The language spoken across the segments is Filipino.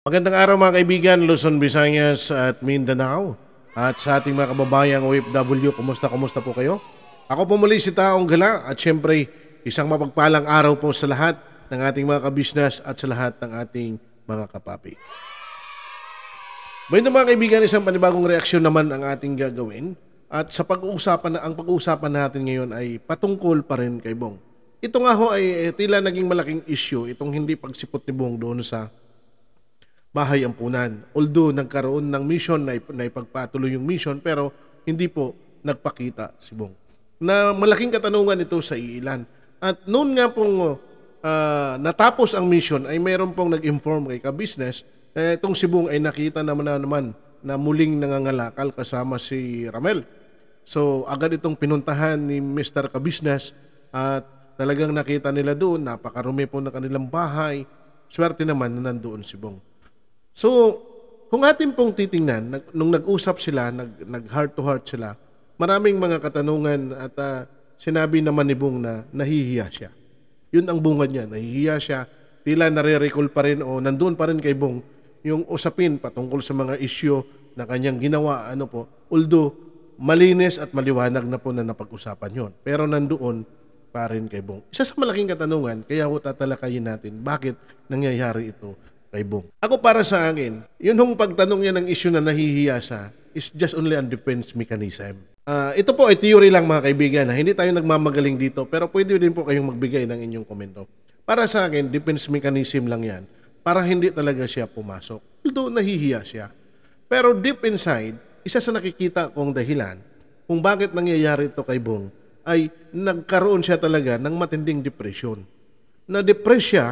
Magandang araw mga kaibigan, Luzon, Visayas at Mindanao. At sa ating mga kababayang OFW, kumusta kumusta po kayo? Ako po muli si Taong Gala at syempre isang mapagpalang araw po sa lahat ng ating mga kabisnes at sa lahat ng ating mga kapapi. Ngayon mga kaibigan, isang panibagong reaksyon naman ang ating gagawin. At sa pag-uusapan, ang pag-uusapan natin ngayon ay patungkol pa rin kay Bong. Ito nga ho ay eh, tila naging malaking issue itong hindi pagsipot ni Bong doon sa Bahay Ampunan. Although nagkaroon ng mission na ipagpatuloy yung mission pero hindi po nagpakita si Bong. Na malaking katanungan ito sa iilan. At noon nga pong uh, natapos ang mission ay mayroon pong nag-inform kay Kabusiness business eh, itong si Bong ay nakita naman na naman na muling nangangalakal kasama si Ramel. So agad itong pinuntahan ni Mr. Kabusiness at talagang nakita nila doon, napakarumi po ng kanilang bahay. Swerte naman na nandoon si Bong. So, kung atin pong titingnan, nag, nung nag-usap sila, nag, nag heart-to-heart sila, maraming mga katanungan at uh, sinabi naman ni Bong na nahihiya siya. Yun ang bunga niya, nahihiya siya. Tila nare-recall pa rin o nandun pa rin kay Bong yung usapin patungkol sa mga isyo na kanyang ginawa. Ano po, although malinis at maliwanag na po na napag-usapan yon Pero nandoon pa rin kay Bong. Isa sa malaking katanungan, kaya ho tatalakayin natin, bakit nangyayari ito? kay Bong. Ako para sa akin, yun hong pagtanong niya ng issue na nahihiya sa is just only a defense mechanism. Uh, ito po ay theory lang mga kaibigan. Ha? Hindi tayo nagmamagaling dito pero pwede din po kayong magbigay ng inyong komento. Para sa akin, defense mechanism lang yan para hindi talaga siya pumasok. Although nahihiya siya. Pero deep inside, isa sa nakikita kong dahilan kung bakit nangyayari ito kay Bong ay nagkaroon siya talaga ng matinding depression. Na-depress siya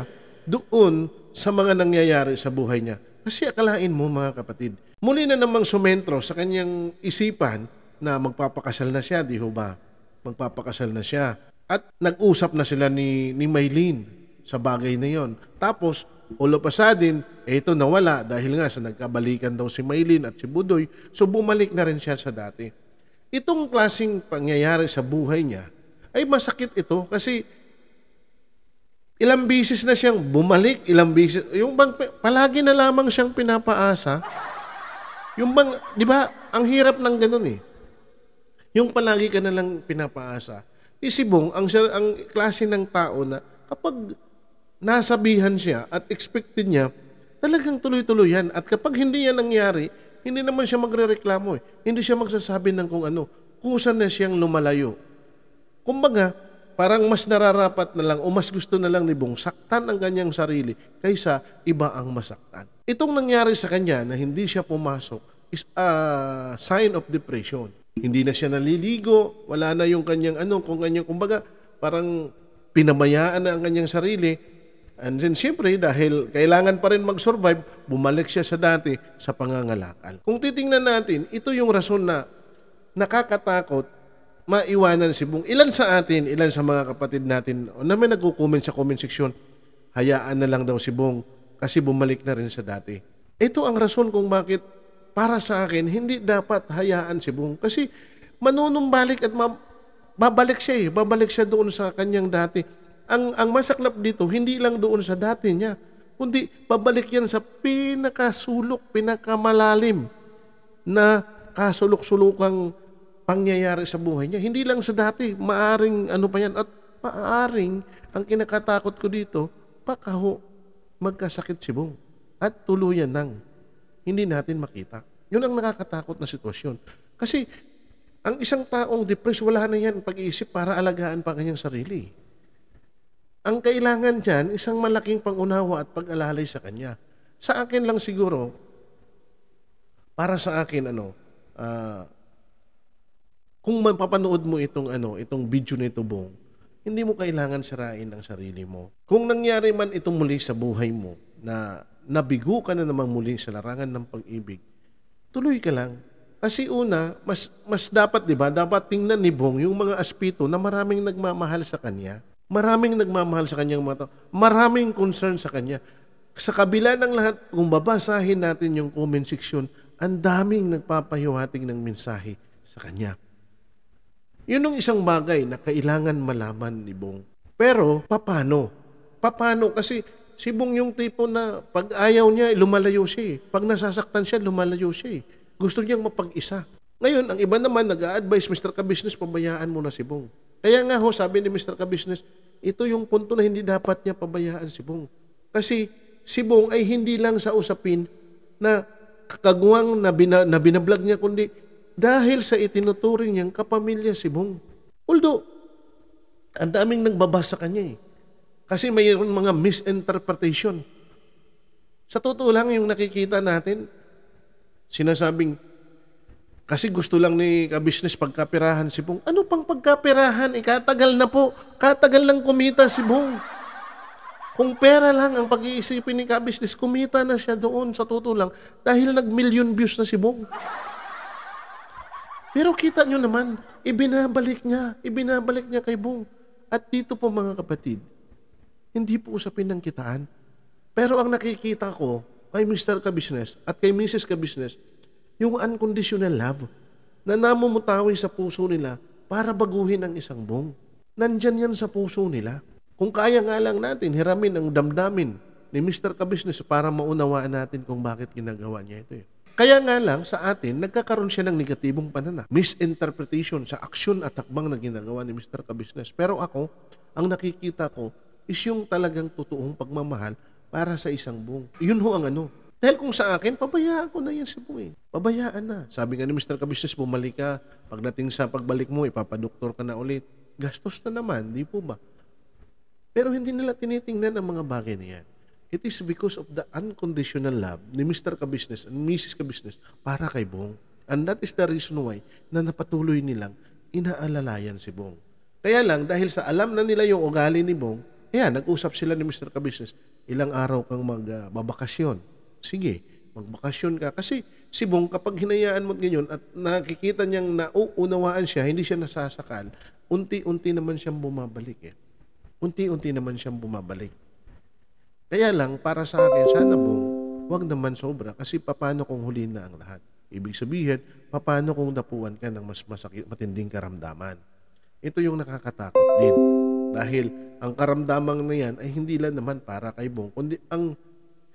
doon sa mga nangyayari sa buhay niya. Kasi akalain mo mga kapatid, muli na namang sumentro sa kanyang isipan na magpapakasal na siya, di ho ba? Magpapakasal na siya. At nag-usap na sila ni, ni Maylene sa bagay na yon. Tapos, all of a sudden, eh, ito nawala dahil nga sa nagkabalikan daw si Maylene at si Budoy, so bumalik na rin siya sa dati. Itong klasing pangyayari sa buhay niya ay masakit ito kasi ilang bisis na siyang bumalik, ilang bisis, yung bang palagi na lamang siyang pinapaasa. Yung bang, di ba, ang hirap ng ganun eh. Yung palagi ka na lang pinapaasa. Isibong, ang, ang klase ng tao na kapag nasabihan siya at expected niya, talagang tuloy-tuloy yan. At kapag hindi yan nangyari, hindi naman siya magre-reklamo eh. Hindi siya magsasabi ng kung ano. Kusa na siyang lumalayo. Kumbaga, parang mas nararapat na lang o mas gusto na lang ni Bong saktan ang kanyang sarili kaysa iba ang masaktan. Itong nangyari sa kanya na hindi siya pumasok is a sign of depression. Hindi na siya naliligo, wala na yung kanyang ano, kung kanyang kumbaga, parang pinamayaan na ang kanyang sarili. And then siyempre dahil kailangan pa rin mag-survive, bumalik siya sa dati sa pangangalakal. Kung titingnan natin, ito yung rason na nakakatakot maiwanan si Bong. Ilan sa atin, ilan sa mga kapatid natin na may nagko-comment sa comment section, hayaan na lang daw si Bong kasi bumalik na rin sa dati. Ito ang rason kung bakit para sa akin, hindi dapat hayaan si Bong. Kasi manunumbalik at babalik siya eh. Babalik siya doon sa kanyang dati. Ang, ang masaklap dito, hindi lang doon sa dati niya, kundi babalik yan sa pinakasulok, pinakamalalim na kasulok-sulukang pangyayari sa buhay niya. Hindi lang sa dati, maaring ano pa yan. At maaring ang kinakatakot ko dito, baka ho, magkasakit si Bong. At tuluyan nang hindi natin makita. Yun ang nakakatakot na sitwasyon. Kasi ang isang taong depressed, wala na yan pag-iisip para alagaan pa kanyang sarili. Ang kailangan dyan, isang malaking pangunawa at pag-alalay sa kanya. Sa akin lang siguro, para sa akin, ano, uh, kung mapapanood mo itong ano, itong video nito bong, hindi mo kailangan sirain ang sarili mo. Kung nangyari man ito muli sa buhay mo na nabigo ka na naman muli sa larangan ng pag-ibig, tuloy ka lang. Kasi una, mas, mas dapat, di ba, dapat tingnan ni Bong yung mga aspito na maraming nagmamahal sa kanya. Maraming nagmamahal sa kanyang mga tao. Maraming concern sa kanya. Sa kabila ng lahat, kung babasahin natin yung comment section, ang daming nagpapahiwatig ng mensahe sa kanya. Yun ang isang bagay na kailangan malaman ni Bong. Pero, papano? Papano? Kasi si Bong yung tipo na pag ayaw niya, lumalayo siya eh. Pag nasasaktan siya, lumalayo siya eh. Gusto niyang mapag-isa. Ngayon, ang iba naman nag-a-advise, Mr. Kabusiness, pabayaan mo na si Bong. Kaya nga ho, sabi ni Mr. Kabusiness, ito yung punto na hindi dapat niya pabayaan si Bong. Kasi si Bong ay hindi lang sa usapin na kakaguwang na, bina, na binablog niya, kundi dahil sa itinuturing niyang kapamilya si Bong. Although, ang daming nagbabasa kanya eh. Kasi mayroon mga misinterpretation. Sa totoo lang yung nakikita natin, sinasabing, kasi gusto lang ni ka-business pagkapirahan si Bong. Ano pang pagkapirahan? Ikatagal eh? na po. Katagal lang kumita si Bong. Kung pera lang ang pag-iisipin ni ka-business, kumita na siya doon sa totoo lang dahil nag-million views na si Bong. Pero kita nyo naman, ibinabalik niya, ibinabalik niya kay Bong. At dito po mga kapatid, hindi po usapin ng kitaan. Pero ang nakikita ko kay Mr. Kabisnes at kay Mrs. Kabisnes, yung unconditional love na namumutawi sa puso nila para baguhin ang isang bong. Nandyan yan sa puso nila. Kung kaya nga lang natin, hiramin ang damdamin ni Mr. Kabisnes para maunawaan natin kung bakit ginagawa niya ito. Eh. Kaya nga lang sa atin, nagkakaroon siya ng negatibong pananaw. Misinterpretation sa aksyon at takbang na ginagawa ni Mr. Kabisnes. Pero ako, ang nakikita ko is yung talagang totoong pagmamahal para sa isang buong. Yun ho ang ano. Dahil kung sa akin, pabayaan ko na yan si Eh. Pabayaan na. Sabi nga ni Mr. Kabisnes, bumalik ka. Pagdating sa pagbalik mo, ipapadoktor ka na ulit. Gastos na naman, di po ba? Pero hindi nila tinitingnan ang mga bagay na yan. It is because of the unconditional love ni Mr. Kabisnes and Mrs. Kabisnes para kay Bong. And that is the reason why na napatuloy nilang inaalalayan si Bong. Kaya lang, dahil sa alam na nila yung ugali ni Bong, kaya nag-usap sila ni Mr. Kabisnes, ilang araw kang magbabakasyon. Ah, uh, Sige, magbakasyon ka. Kasi si Bong, kapag hinayaan mo ganyan at nakikita niyang nauunawaan siya, hindi siya nasasakal, unti-unti naman siyang bumabalik eh. Unti-unti naman siyang bumabalik. Kaya lang, para sa akin, sana bong, huwag naman sobra kasi paano kung huli na ang lahat? Ibig sabihin, paano kung napuan ka ng mas masakit, matinding karamdaman? Ito yung nakakatakot din. Dahil ang karamdamang na yan ay hindi lang naman para kay Bong, kundi ang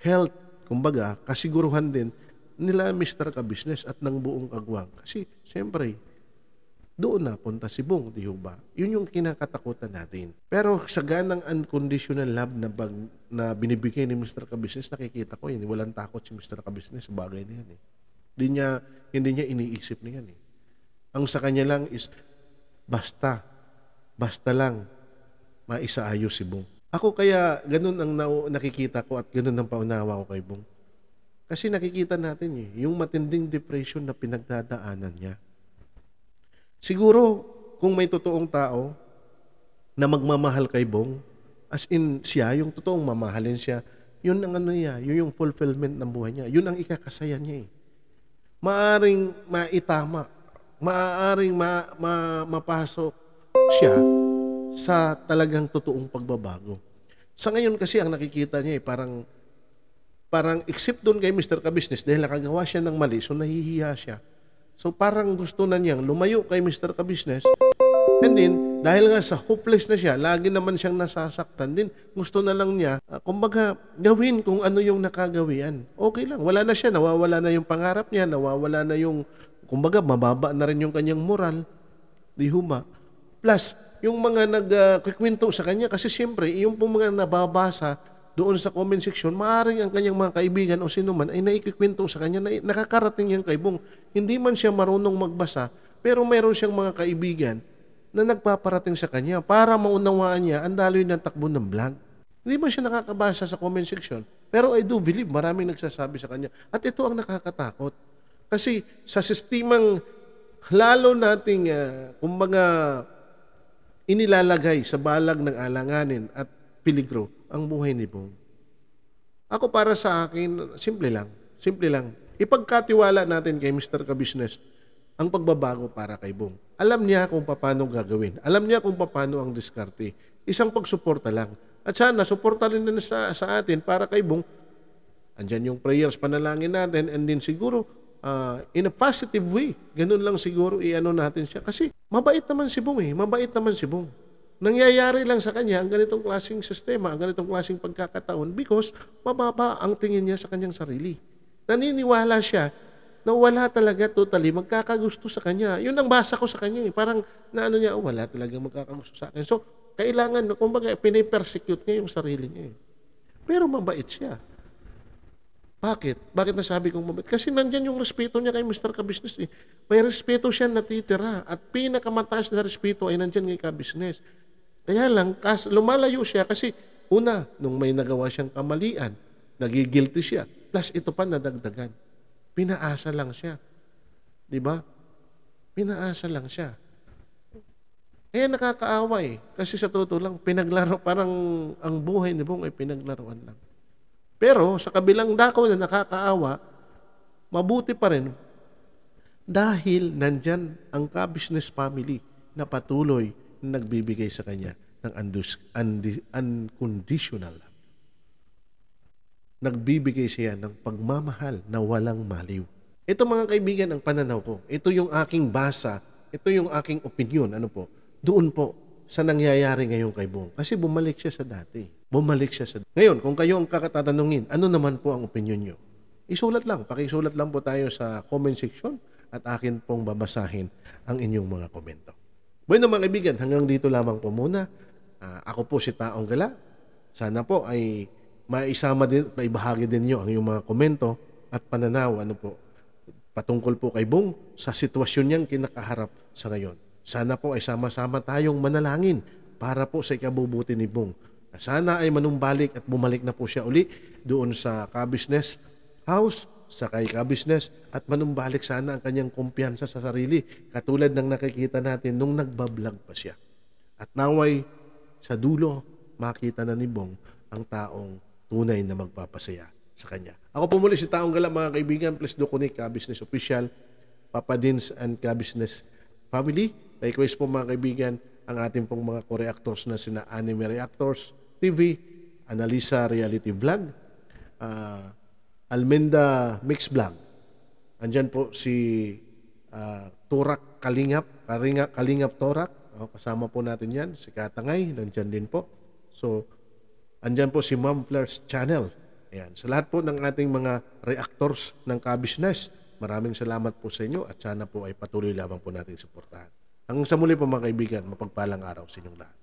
health, kumbaga, kasiguruhan din nila Mr. ka at ng buong kagwang. Kasi, siyempre, doon na punta si Bong, di ba? Yun yung kinakatakutan natin. Pero sa ganang unconditional love na, bag, na binibigay ni Mr. Kabisnes, nakikita ko yun. Walang takot si Mr. Kabisnes sa bagay na yan. Eh. Hindi, niya, hindi niya iniisip na yan. Eh. Ang sa kanya lang is, basta, basta lang, maisaayos si Bong. Ako kaya, ganun ang na- nakikita ko at ganun ang paunawa ko kay Bong. Kasi nakikita natin eh, yung matinding depression na pinagdadaanan niya Siguro, kung may totoong tao na magmamahal kay Bong, as in siya, yung totoong mamahalin siya, yun ang ano niya, yun yung fulfillment ng buhay niya. Yun ang ikakasaya niya eh. Maaring maitama, maaring ma, ma, mapasok siya sa talagang totoong pagbabago. Sa ngayon kasi ang nakikita niya eh, parang, parang except doon kay Mr. Kabusiness dahil nakagawa siya ng mali, so nahihiya siya So parang gusto na niyang lumayo kay Mr. Kabusiness. And then, dahil nga sa hopeless na siya, lagi naman siyang nasasaktan din. Gusto na lang niya, uh, kumbaga, gawin kung ano yung nakagawian. Okay lang, wala na siya, nawawala na yung pangarap niya, nawawala na yung, kumbaga, mababa na rin yung kanyang moral. Di huma. Plus, yung mga nag nagkikwento ah, uh, sa kanya, kasi siyempre, yung pong mga nababasa, doon sa comment section, maaaring ang kanyang mga kaibigan o sino man ay naikikwento sa kanya na nakakarating yan kay Hindi man siya marunong magbasa, pero mayroon siyang mga kaibigan na nagpaparating sa kanya para maunawaan niya ang daloy ng takbo ng vlog. Hindi man siya nakakabasa sa comment section, pero I do believe maraming nagsasabi sa kanya. At ito ang nakakatakot. Kasi sa sistemang lalo nating uh, kumbaga inilalagay sa balag ng alanganin at piligro, ang buhay ni Bong. Ako para sa akin, simple lang. Simple lang. Ipagkatiwala natin kay Mr. Kabusiness ang pagbabago para kay Bong. Alam niya kung paano gagawin. Alam niya kung paano ang diskarte. Isang pagsuporta lang. At sana, suporta rin na sa, sa atin para kay Bong. Andyan yung prayers, panalangin natin. And then siguro, uh, in a positive way, ganun lang siguro i-ano natin siya. Kasi mabait naman si Bong eh. Mabait naman si Bong. Nangyayari lang sa kanya ang ganitong klaseng sistema, ang ganitong klaseng pagkakataon because mababa ang tingin niya sa kanyang sarili. Naniniwala siya na wala talaga totally magkakagusto sa kanya. Yun ang basa ko sa kanya eh. Parang naano niya, oh, wala talaga magkakagusto sa akin. So, kailangan, kumbaga, pinipersecute niya yung sarili niya eh. Pero mabait siya. Bakit? Bakit nasabi kong mabait? Kasi nandyan yung respeto niya kay Mr. Kabisnes eh. May respeto siya natitira at pinakamataas na respeto ay nandyan kay Kabisnes. Kaya lang, kas, lumalayo siya kasi una, nung may nagawa siyang kamalian, nagigilty siya. Plus ito pa nadagdagan. Pinaasa lang siya. Di ba? Pinaasa lang siya. Kaya nakakaawa eh. Kasi sa totoo lang, pinaglaro, parang ang buhay ni Bong ay pinaglaruan lang. Pero sa kabilang dako na nakakaawa, mabuti pa rin dahil nandyan ang ka-business family na patuloy nagbibigay sa kanya ng unconditional love. Nagbibigay siya ng pagmamahal na walang maliw. Ito mga kaibigan ang pananaw ko. Ito yung aking basa. Ito yung aking opinion. Ano po? Doon po sa nangyayari ngayon kay Bong. Kasi bumalik siya sa dati. Bumalik siya sa dati. Ngayon, kung kayo ang kakatatanungin, ano naman po ang opinion nyo? Isulat lang. Pakisulat lang po tayo sa comment section at akin pong babasahin ang inyong mga komento. Bueno mga kaibigan, hanggang dito lamang po muna. Uh, ako po si Taong Gala. Sana po ay maisama din, maibahagi din nyo ang iyong mga komento at pananaw ano po, patungkol po kay Bong sa sitwasyon niyang kinakaharap sa ngayon. Sana po ay sama-sama tayong manalangin para po sa ikabubuti ni Bong. Sana ay manumbalik at bumalik na po siya uli doon sa ka-business house sa kay ka-business at manumbalik sana ang kanyang kumpiyansa sa sarili katulad ng nakikita natin nung nagbablog pa siya. At naway, sa dulo, makita na ni Bong ang taong tunay na magpapasaya sa kanya. Ako po muli si Taong Gala mga kaibigan, please do connect ka-business official, Papa Dins and ka-business family. Likewise po mga kaibigan, ang ating pong mga co-reactors na sina Anime Reactors TV, Analisa Reality Vlog, uh, Almenda Mix Vlog. Andyan po si uh, ah, Turak Kalingap, Kalingap, Kalingap Turak. Oh, kasama po natin yan. Si Katangay, nandyan din po. So, andyan po si Ma'am Channel. Ayan. Sa lahat po ng ating mga reactors ng ka maraming salamat po sa inyo at sana po ay patuloy lamang po natin suportahan. Hanggang sa muli po mga kaibigan, mapagpalang araw sa inyong lahat.